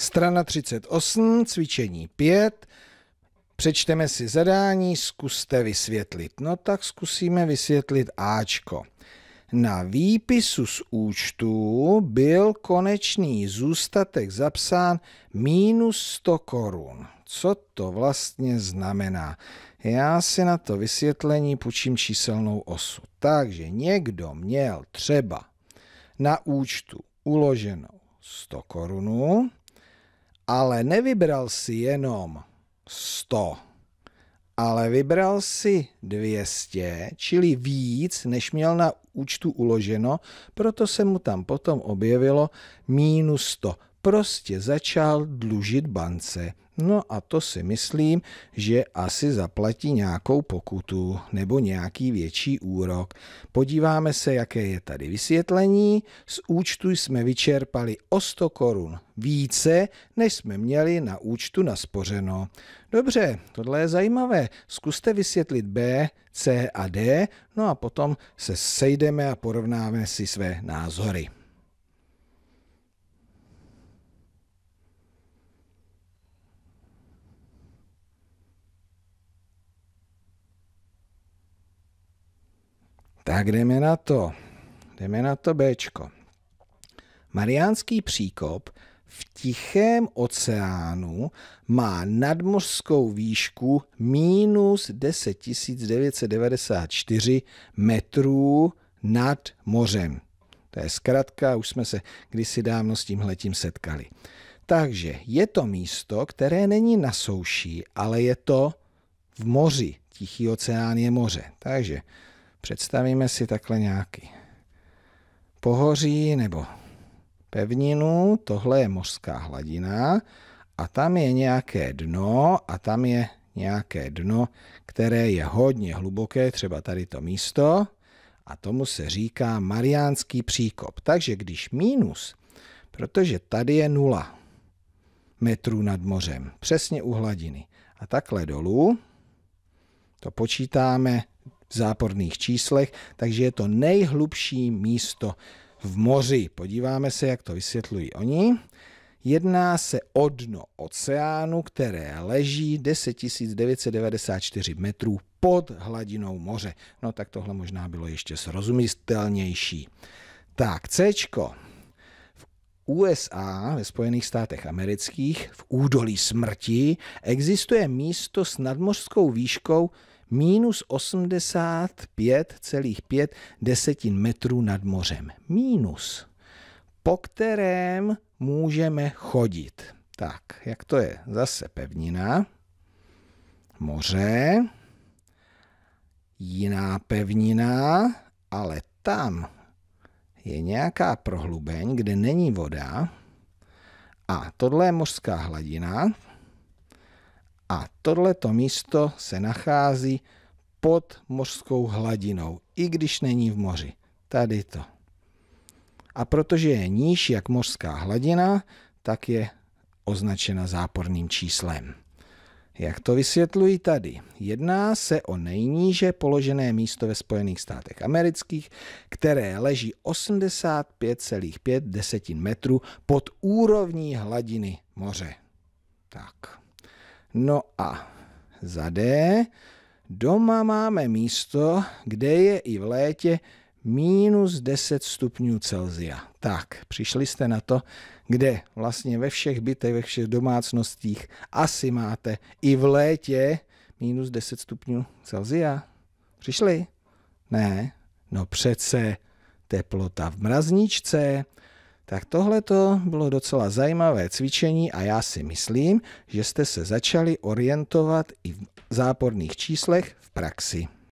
Strana 38, cvičení 5. Přečteme si zadání, zkuste vysvětlit. No tak zkusíme vysvětlit Ačko. Na výpisu z účtu byl konečný zůstatek zapsán minus 100 korun. Co to vlastně znamená? Já si na to vysvětlení půjčím číselnou osu. Takže někdo měl třeba na účtu uloženou 100 korunů, ale nevybral si jenom 100, ale vybral si 200, čili víc, než měl na účtu uloženo, proto se mu tam potom objevilo minus 100. Prostě začal dlužit bance. No a to si myslím, že asi zaplatí nějakou pokutu nebo nějaký větší úrok. Podíváme se, jaké je tady vysvětlení. Z účtu jsme vyčerpali o 100 korun více, než jsme měli na účtu naspořeno. Dobře, tohle je zajímavé. Zkuste vysvětlit B, C a D, no a potom se sejdeme a porovnáme si své názory. Tak jdeme na to. Jdeme na to Bčko. Mariánský příkop v Tichém oceánu má nadmořskou výšku minus 10 994 metrů nad mořem. To je zkrátka, už jsme se kdysi dávno s tímhletím setkali. Takže je to místo, které není na souši, ale je to v moři. Tichý oceán je moře. Takže Představíme si takhle nějaký pohoří nebo pevninu, tohle je mořská hladina a tam je nějaké dno a tam je nějaké dno, které je hodně hluboké, třeba tady to místo, a tomu se říká mariánský příkop. Takže když mínus, protože tady je nula metrů nad mořem, přesně u hladiny, a takhle dolů, to počítáme v záporných číslech, takže je to nejhlubší místo v moři. Podíváme se, jak to vysvětlují oni. Jedná se o dno oceánu, které leží 10 994 metrů pod hladinou moře. No tak tohle možná bylo ještě srozumitelnější. Tak, C. V USA, ve Spojených státech amerických, v údolí smrti, existuje místo s nadmořskou výškou minus 85,5 desetin metrů nad mořem. Minus, po kterém můžeme chodit. Tak, jak to je? Zase pevnina, moře, jiná pevnina, ale tam je nějaká prohlubeň, kde není voda a tohle je mořská hladina, a tohleto místo se nachází pod mořskou hladinou, i když není v moři. Tady to. A protože je níž jak mořská hladina, tak je označena záporným číslem. Jak to vysvětluji tady? Jedná se o nejníže položené místo ve Spojených státech amerických, které leží 85,5 desetin metrů pod úrovní hladiny moře. Tak. No a za D. Doma máme místo, kde je i v létě minus 10 stupňů Celzia. Tak, přišli jste na to, kde vlastně ve všech bytech, ve všech domácnostích asi máte i v létě minus 10 stupňů Celzia. Přišli? Ne, no přece teplota v mrazničce, tak tohle to bylo docela zajímavé cvičení a já si myslím, že jste se začali orientovat i v záporných číslech v praxi.